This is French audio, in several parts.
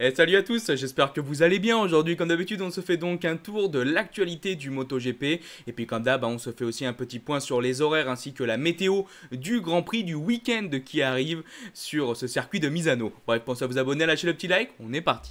Eh, salut à tous, j'espère que vous allez bien. Aujourd'hui, comme d'habitude, on se fait donc un tour de l'actualité du MotoGP. Et puis, comme d'hab, hein, on se fait aussi un petit point sur les horaires ainsi que la météo du Grand Prix du week-end qui arrive sur ce circuit de Misano. Bref, pensez à vous abonner, à lâcher le petit like. On est parti.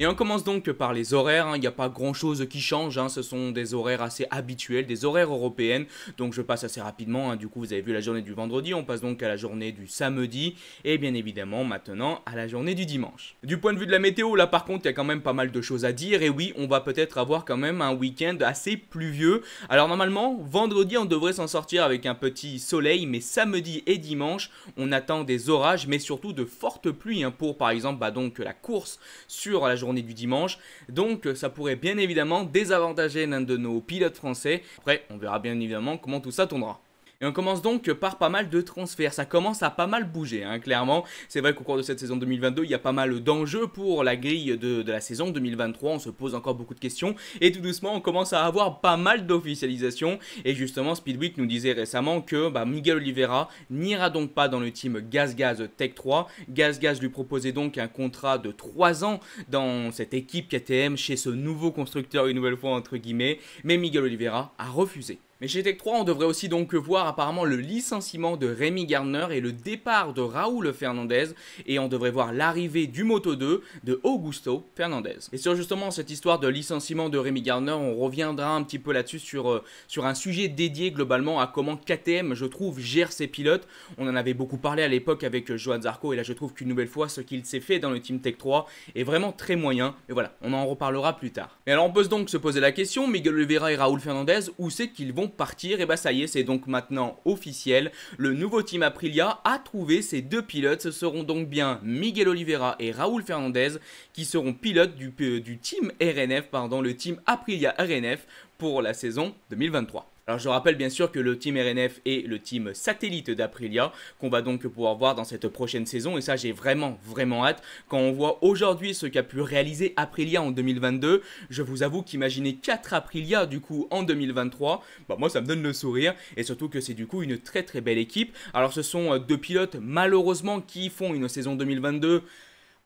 Et on commence donc par les horaires, hein. il n'y a pas grand chose qui change, hein. ce sont des horaires assez habituels, des horaires européennes, donc je passe assez rapidement, hein. du coup vous avez vu la journée du vendredi, on passe donc à la journée du samedi, et bien évidemment maintenant à la journée du dimanche. Du point de vue de la météo, là par contre il y a quand même pas mal de choses à dire, et oui, on va peut-être avoir quand même un week-end assez pluvieux. Alors normalement, vendredi on devrait s'en sortir avec un petit soleil, mais samedi et dimanche, on attend des orages, mais surtout de fortes pluies, pour par exemple bah, donc, la course sur la journée journée du dimanche. Donc ça pourrait bien évidemment désavantager l'un de nos pilotes français. Après, on verra bien évidemment comment tout ça tournera. Et on commence donc par pas mal de transferts. Ça commence à pas mal bouger, hein, clairement. C'est vrai qu'au cours de cette saison 2022, il y a pas mal d'enjeux pour la grille de, la saison 2023. On se pose encore beaucoup de questions. Et tout doucement, on commence à avoir pas mal d'officialisations. Et justement, Speedweek nous disait récemment que bah, Miguel Oliveira n'ira donc pas dans le team Gaz Gaz Tech 3. Gaz Gaz lui proposait donc un contrat de 3 ans dans cette équipe KTM chez ce nouveau constructeur, une nouvelle fois entre guillemets. Mais Miguel Oliveira a refusé. Mais chez Tech 3, on devrait aussi donc voir apparemment le licenciement de Rémi Gardner et le départ de Raoul Fernandez, et on devrait voir l'arrivée du Moto 2 de Augusto Fernandez. Et sur justement cette histoire de licenciement de Rémi Gardner, on reviendra un petit peu là-dessus sur, euh, sur un sujet dédié globalement à comment KTM, je trouve, gère ses pilotes. On en avait beaucoup parlé à l'époque avec euh, Johan Zarco, et là je trouve qu'une nouvelle fois, ce qu'il s'est fait dans le Team Tech 3 est vraiment très moyen, Mais voilà, on en reparlera plus tard. Mais alors on peut donc se poser la question, Miguel Oliveira et Raoul Fernandez, où c'est qu'ils vont partir. Et bah ça y est, c'est donc maintenant officiel. Le nouveau team Aprilia a trouvé ses deux pilotes. Ce seront donc bien Miguel Oliveira et Raúl Fernandez qui seront pilotes du, euh, du team RNF, pardon, le team Aprilia RNF pour la saison 2023. Alors je rappelle bien sûr que le team RNF est le team satellite d'Aprilia qu'on va donc pouvoir voir dans cette prochaine saison et ça j'ai vraiment vraiment hâte. Quand on voit aujourd'hui ce qu'a pu réaliser Aprilia en 2022, je vous avoue qu'imaginer 4 Aprilia du coup en 2023, bah moi ça me donne le sourire et surtout que c'est du coup une très très belle équipe. Alors ce sont euh, deux pilotes malheureusement qui font une saison 2022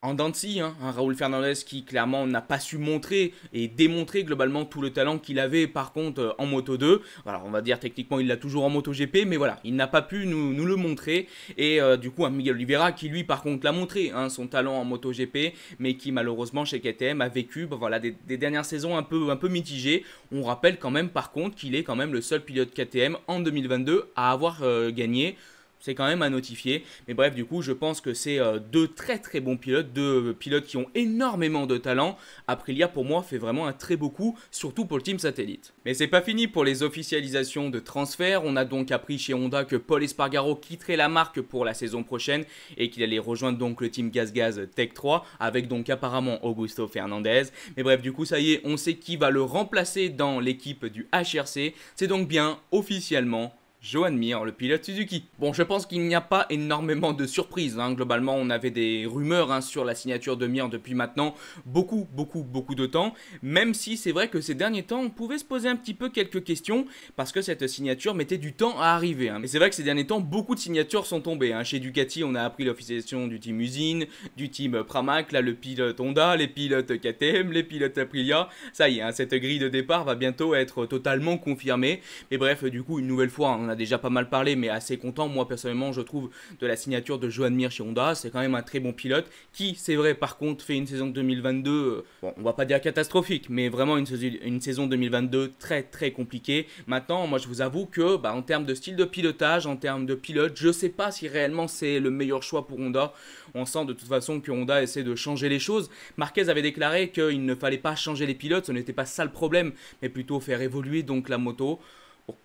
en Dancy, hein, un hein, Raoul Fernandez qui clairement n'a pas su montrer et démontrer globalement tout le talent qu'il avait par contre euh, en Moto 2. on va dire techniquement il l'a toujours en Moto GP, mais voilà, il n'a pas pu nous, le montrer. Et euh, du coup un Miguel Oliveira qui lui par contre l'a montré, hein, son talent en Moto GP, mais qui malheureusement chez KTM a vécu voilà, des, dernières saisons un peu, un peu mitigées. On rappelle quand même par contre qu'il est quand même le seul pilote KTM en 2022 à avoir euh, gagné c'est quand même à notifier. Mais bref, du coup, je pense que c'est euh, deux très très bons pilotes, deux pilotes qui ont énormément de talent. Aprilia, pour moi, fait vraiment un très beau coup, surtout pour le team satellite. Mais c'est pas fini pour les officialisations de transfert. On a donc appris chez Honda que Paul Espargaro quitterait la marque pour la saison prochaine et qu'il allait rejoindre donc le team Gaz Gaz Tech 3 avec donc apparemment Augusto Fernandez. Mais bref, du coup, ça y est, on sait qui va le remplacer dans l'équipe du HRC. C'est donc bien officiellement Johan Mir, le pilote Suzuki. Bon, je pense qu'il n'y a pas énormément de surprises. Hein. Globalement, on avait des rumeurs hein, sur la signature de Mir depuis maintenant beaucoup, beaucoup, beaucoup de temps. Même si c'est vrai que ces derniers temps, on pouvait se poser un petit peu quelques questions parce que cette signature mettait du temps à arriver. Mais hein. Et c'est vrai que ces derniers temps, beaucoup de signatures sont tombées. Chez Ducati, on a appris l'officialisation du team Usine, du team Pramac, là le pilote Honda, les pilotes KTM, les pilotes Aprilia. Ça y est, cette grille de départ va bientôt être totalement confirmée. Mais bref, du coup, une nouvelle fois, on a déjà pas mal parlé, mais assez content. Moi, personnellement, je trouve de la signature de Johan Mir chez Honda. C'est quand même un très bon pilote qui, c'est vrai, par contre, fait une saison 2022, euh, bon, on va pas dire catastrophique, mais vraiment une, une saison 2022 très très compliquée. Maintenant, moi, je vous avoue que, bah, en termes de style de pilotage, en termes de pilote, je sais pas si réellement c'est le meilleur choix pour Honda. On sent de toute façon que Honda essaie de changer les choses. Marquez avait déclaré qu'il ne fallait pas changer les pilotes, ce n'était pas ça le problème, mais plutôt faire évoluer donc la moto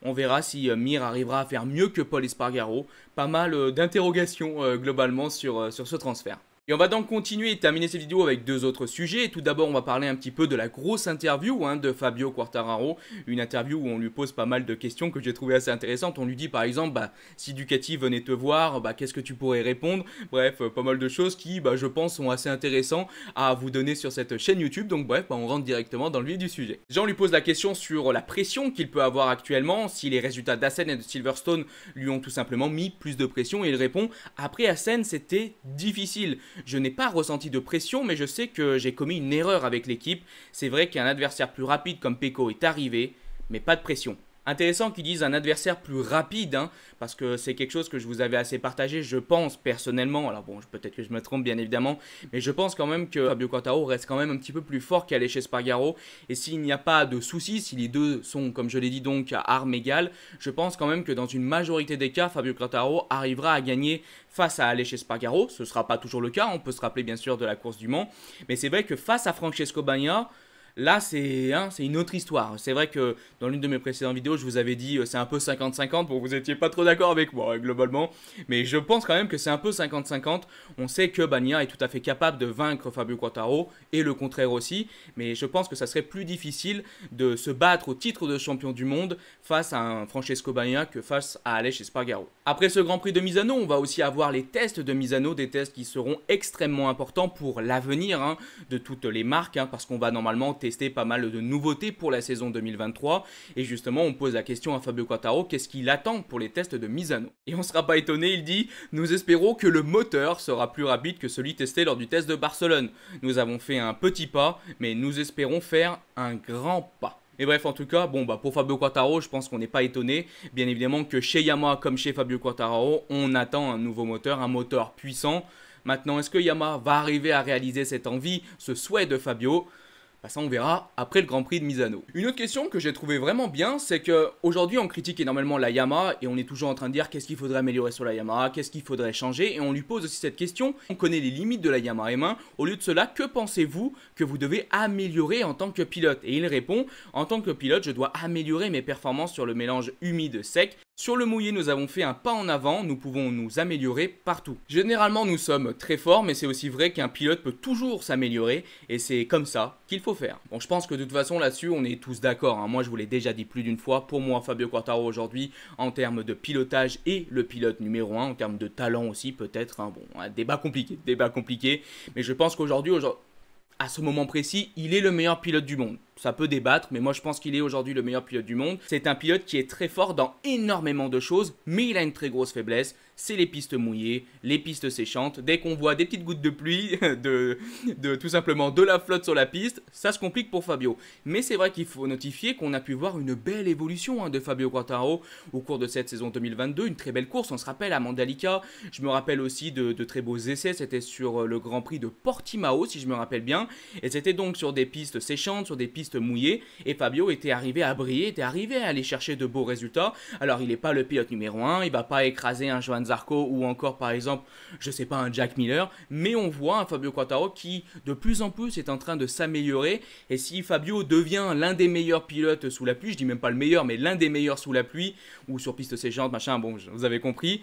on verra si euh, Mir arrivera à faire mieux que Paul Espargaro. Pas mal euh, d'interrogations euh, globalement sur ce transfert. Et on va donc continuer et terminer cette vidéo avec deux autres sujets. Tout d'abord, on va parler un petit peu de la grosse interview hein, de Fabio Quartararo. Une interview où on lui pose pas mal de questions que j'ai trouvées assez intéressantes. On lui dit par exemple, bah, si Ducati venait te voir, bah, qu'est-ce que tu pourrais répondre Bref, euh, pas mal de choses qui, bah, je pense, sont assez intéressantes à vous donner sur cette chaîne YouTube. Donc bref, bah, on rentre directement dans le vif du sujet. Jean lui pose la question sur la pression qu'il peut avoir actuellement, si les résultats d'Assen et de Silverstone lui ont tout simplement mis plus de pression. Et il répond, après Assen, c'était difficile. Je n'ai pas ressenti de pression, mais je sais que j'ai commis une erreur avec l'équipe. C'est vrai qu'un adversaire plus rapide comme Peko est arrivé, mais pas de pression. Intéressant qu'ils disent un adversaire plus rapide, hein, parce que c'est quelque chose que je vous avais assez partagé, je pense personnellement, alors bon, peut-être que je me trompe bien évidemment, mais je pense quand même que Fabio Quartaro reste quand même un petit peu plus fort chez Spargaro, et s'il n'y a pas de soucis, si les deux sont, comme je l'ai dit donc, à armes égales, je pense quand même que dans une majorité des cas, Fabio Quartaro arrivera à gagner face à Aleche Spargaro, ce sera pas toujours le cas, on peut se rappeler bien sûr de la course du Mans, mais c'est vrai que face à Francesco Bagna, Là, c'est une autre histoire. C'est vrai que dans l'une de mes précédentes vidéos, je vous avais dit euh, c'est un peu 50-50. Bon, vous n'étiez pas trop d'accord avec moi, globalement. Mais je pense quand même que c'est un peu 50-50. On sait que Bania est tout à fait capable de vaincre Fabio Quattaro et le contraire aussi. Mais je pense que ça serait plus difficile de se battre au titre de champion du monde face à un Francesco Bania que face à et Spargaro. Après ce Grand Prix de Misano, on va aussi avoir les tests de Misano, des tests qui seront extrêmement importants pour l'avenir hein, de toutes les marques, hein, parce qu'on va normalement tester pas mal de nouveautés pour la saison 2023. Et justement, on pose la question à Fabio Quattaro, qu'est-ce qu'il attend pour les tests de Misano Et on sera pas étonné, il dit « Nous espérons que le moteur sera plus rapide que celui testé lors du test de Barcelone. Nous avons fait un petit pas, mais nous espérons faire un grand pas. » Et bref, en tout cas, bon, bah, pour Fabio Quattaro, je pense qu'on n'est pas étonné. Bien évidemment que chez Yamaha comme chez Fabio Quattaro, on attend un nouveau moteur, un moteur puissant. Maintenant, est-ce que Yamaha va arriver à réaliser cette envie, ce souhait de Fabio bah, ça on verra après le Grand Prix de Misano. Une autre question que j'ai trouvé vraiment bien, c'est que aujourd'hui on critique énormément la Yamaha et on est toujours en train de dire qu'est-ce qu'il faudrait améliorer sur la Yamaha, qu'est-ce qu'il faudrait changer et on lui pose aussi cette question. On connaît les limites de la Yamaha M1. Au lieu de cela, que pensez-vous que vous devez améliorer en tant que pilote Et il répond en tant que pilote, je dois améliorer mes performances sur le mélange humide sec sur le mouillé, nous avons fait un pas en avant, nous pouvons nous améliorer partout. Généralement, nous sommes très forts, mais c'est aussi vrai qu'un pilote peut toujours s'améliorer, et c'est comme ça qu'il faut faire. Bon, je pense que de toute façon, là-dessus, on est tous d'accord. Hein. Moi, je vous l'ai déjà dit plus d'une fois, pour moi, Fabio Quartaro, aujourd'hui, en termes de pilotage, et le pilote numéro 1, en termes de talent aussi, peut-être. Hein, bon, un débat compliqué, débat compliqué, mais je pense qu'aujourd'hui, à ce moment précis, il est le meilleur pilote du monde ça peut débattre, mais moi je pense qu'il est aujourd'hui le meilleur pilote du monde. C'est un pilote qui est très fort dans énormément de choses, mais il a une très grosse faiblesse, c'est les pistes mouillées, les pistes séchantes. Dès qu'on voit des petites gouttes de pluie, de, de, tout simplement de la flotte sur la piste, ça se complique pour Fabio. Mais c'est vrai qu'il faut notifier qu'on a pu voir une belle évolution hein, de Fabio Quartaro au cours de cette saison 2022, une très belle course, on se rappelle à Mandalika, je me rappelle aussi de, de très beaux essais, c'était sur euh, le Grand Prix de Portimao si je me rappelle bien, et c'était donc sur des pistes séchantes, sur des pistes mouillé et Fabio était arrivé à briller, était arrivé à aller chercher de beaux résultats. Alors il n'est pas le pilote numéro 1, il va pas écraser un Joan Zarco ou encore par exemple, je sais pas, un Jack Miller, mais on voit un Fabio Quattaro qui de plus en plus est en train de s'améliorer et si Fabio devient l'un des meilleurs pilotes sous la pluie, je dis même pas le meilleur mais l'un des meilleurs sous la pluie ou sur piste séchante, machin, bon, vous avez compris,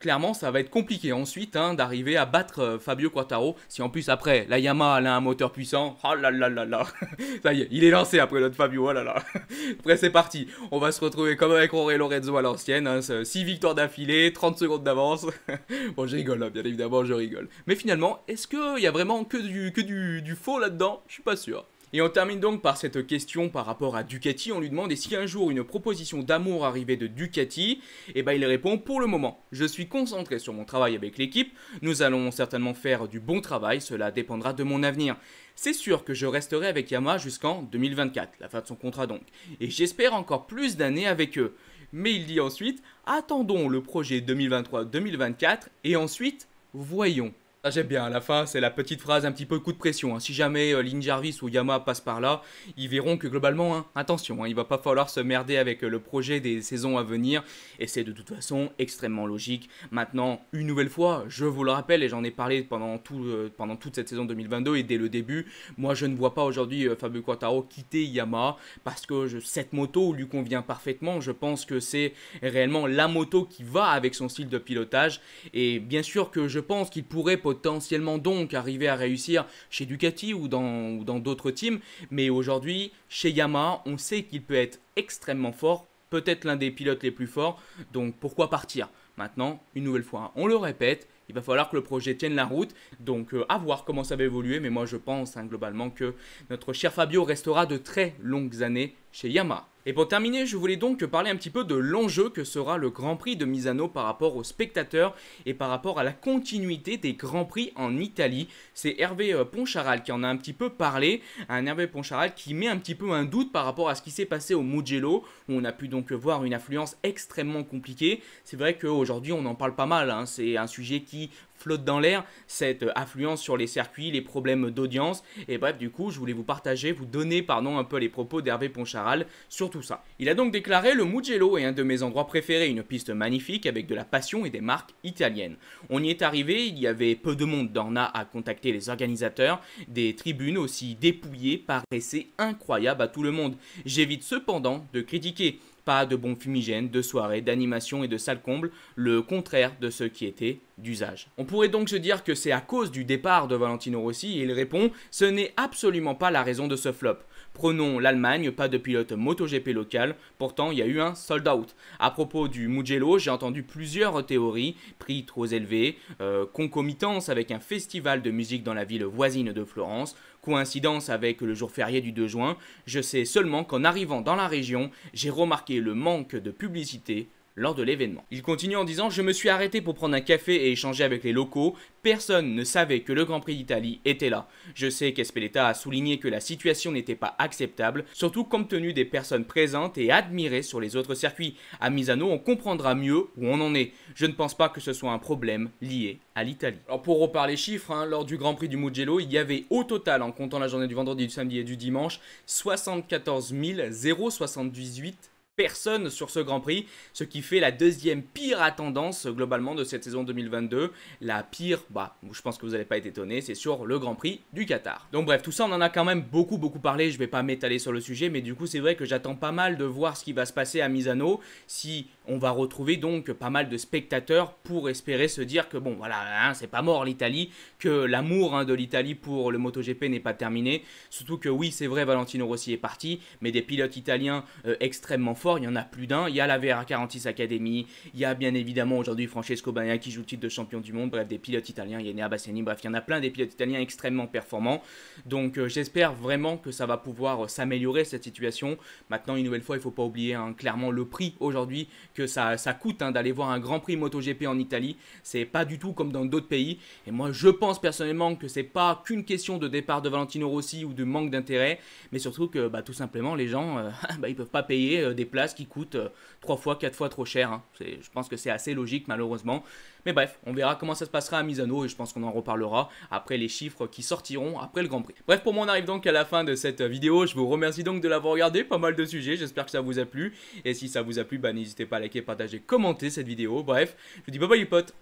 clairement, ça va être compliqué ensuite hein, d'arriver à battre euh, Fabio Quattaro. Si en plus, après, la Yamaha a un moteur puissant, oh là là là là, ça y est, il est lancé après notre Fabio, oh là là. après, c'est parti, on va se retrouver comme avec Roré Lorenzo à l'ancienne, 6 hein, victoires d'affilée, 30 secondes d'avance. bon, je rigole, hein, bien évidemment, je rigole. Mais finalement, est-ce qu'il y a vraiment que du, que du faux là-dedans Je suis pas sûr. Et on termine donc par cette question par rapport à Ducati. On lui demande si un jour une proposition d'amour arrivait de Ducati, et eh ben il répond pour le moment, je suis concentré sur mon travail avec l'équipe, nous allons certainement faire du bon travail, cela dépendra de mon avenir. C'est sûr que je resterai avec Yama jusqu'en 2024, la fin de son contrat donc, et j'espère encore plus d'années avec eux. Mais il dit ensuite, attendons le projet 2023-2024 et ensuite, voyons. Ah, j'aime bien, à la fin, c'est la petite phrase un petit peu coup de pression. Hein. Si jamais euh, Lin Jarvis ou Yama passent par là, ils verront que globalement, hein, attention, hein, il va pas falloir se merder avec euh, le projet des saisons à venir, et c'est de toute façon extrêmement logique. Maintenant, une nouvelle fois, je vous le rappelle, et j'en ai parlé pendant, tout, euh, pendant toute cette saison 2022 et dès le début, moi je ne vois pas aujourd'hui Fabio Quattaro quitter Yama, parce que cette moto lui convient parfaitement, je pense que c'est réellement la moto qui va avec son style de pilotage, et bien sûr que je pense qu'il pourrait potentiellement potentiellement donc arriver à réussir chez Ducati ou dans d'autres teams. Mais aujourd'hui, chez Yamaha, on sait qu'il peut être extrêmement fort, peut-être l'un des pilotes les plus forts. Donc pourquoi partir Maintenant, une nouvelle fois, on le répète, il va falloir que le projet tienne la route. Donc euh, à voir comment ça va évoluer. Mais moi je pense hein, globalement que notre cher Fabio restera de très longues années chez Yamaha. Et pour terminer, je voulais donc parler un petit peu de l'enjeu que sera le Grand Prix de Misano par rapport aux spectateurs et par rapport à la continuité des Grands Prix en Italie. C'est Hervé euh, Poncharal qui en a un petit peu parlé, un Hervé Poncharal qui met un petit peu un doute par rapport à ce qui s'est passé au Mugello, où on a pu donc voir une affluence extrêmement compliquée. C'est vrai qu'aujourd'hui on en parle pas mal, hein. c'est un sujet qui flotte dans l'air, cette euh, affluence sur les circuits, les problèmes d'audience. Et bref, du coup, je voulais vous partager, vous donner, pardon, un peu les propos d'Hervé Poncharal sur tout ça. Il a donc déclaré Le Mugello est un de mes endroits préférés, une piste magnifique avec de la passion et des marques italiennes. On y est arrivé, il y avait peu de monde. Dorna à contacter les organisateurs, des tribunes aussi dépouillées paraissaient incroyables à tout le monde. J'évite cependant de critiquer. Pas de bons fumigènes, de soirées, d'animations et de salles comble, le contraire de ce qui était d'usage. On pourrait donc se dire que c'est à cause du départ de Valentino Rossi et il répond Ce n'est absolument pas la raison de ce flop. Prenons l'Allemagne, pas de pilote MotoGP local, pourtant il y a eu un sold out. À propos du Mugello, j'ai entendu plusieurs théories, prix trop élevé, euh, concomitance avec un festival de musique dans la ville voisine de Florence, coïncidence avec le jour férié du 2 juin, je sais seulement qu'en arrivant dans la région, j'ai remarqué le manque de publicité lors de l'événement. Il continue en disant Je me suis arrêté pour prendre un café et échanger avec les locaux. Personne ne savait que le Grand Prix d'Italie était là. Je sais qu'Espeleta a souligné que la situation n'était pas acceptable, surtout compte tenu des personnes présentes et admirées sur les autres circuits. À Misano, on comprendra mieux où on en est. Je ne pense pas que ce soit un problème lié à l'Italie. Alors pour reparler chiffres, hein, lors du Grand Prix du Mugello, il y avait au total, en comptant la journée du vendredi, du samedi et du dimanche, 74 078 personne sur ce Grand Prix, ce qui fait la deuxième pire attendance globalement de cette saison 2022. La pire, bah, je pense que vous n'allez pas être étonné, c'est sur le Grand Prix du Qatar. Donc bref, tout ça, on en a quand même beaucoup beaucoup parlé. Je ne vais pas m'étaler sur le sujet, mais du coup, c'est vrai que j'attends pas mal de voir ce qui va se passer à Misano, si on va retrouver donc pas mal de spectateurs pour espérer se dire que bon, voilà, hein, c'est pas mort l'Italie, que l'amour hein, de l'Italie pour le MotoGP n'est pas terminé. Surtout que oui, c'est vrai, Valentino Rossi est parti, mais des pilotes italiens euh, extrêmement forts il y en a plus d'un. Il y a la vr 46 Academy, il y a bien évidemment aujourd'hui Francesco Bagna qui joue le titre de champion du monde, bref, des pilotes italiens, il y a Nea bref, il y en a plein des pilotes italiens extrêmement performants. Donc euh, j'espère vraiment que ça va pouvoir euh, s'améliorer cette situation. Maintenant, une nouvelle fois, il ne faut pas oublier hein, clairement le prix aujourd'hui que ça, coûte hein, d'aller voir un Grand Prix MotoGP en Italie. C'est pas du tout comme dans d'autres pays. Et moi, je pense personnellement que c'est pas qu'une question de départ de Valentino Rossi ou de manque d'intérêt, mais surtout que bah, tout simplement les gens, euh, bah, ils peuvent pas payer des places qui coûte euh, trois fois, quatre fois trop cher. Hein. Je pense que c'est assez logique malheureusement. Mais bref, on verra comment ça se passera à Misano et je pense qu'on en reparlera après les chiffres qui sortiront après le Grand Prix. Bref, pour moi on arrive donc à la fin de cette euh, vidéo. Je vous remercie donc de l'avoir regardé, pas mal de sujets, j'espère que ça vous a plu. Et si ça vous a plu, bah, n'hésitez pas à liker, partager, commenter cette vidéo. Bref, je vous dis bye bye les potes.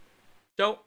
Ciao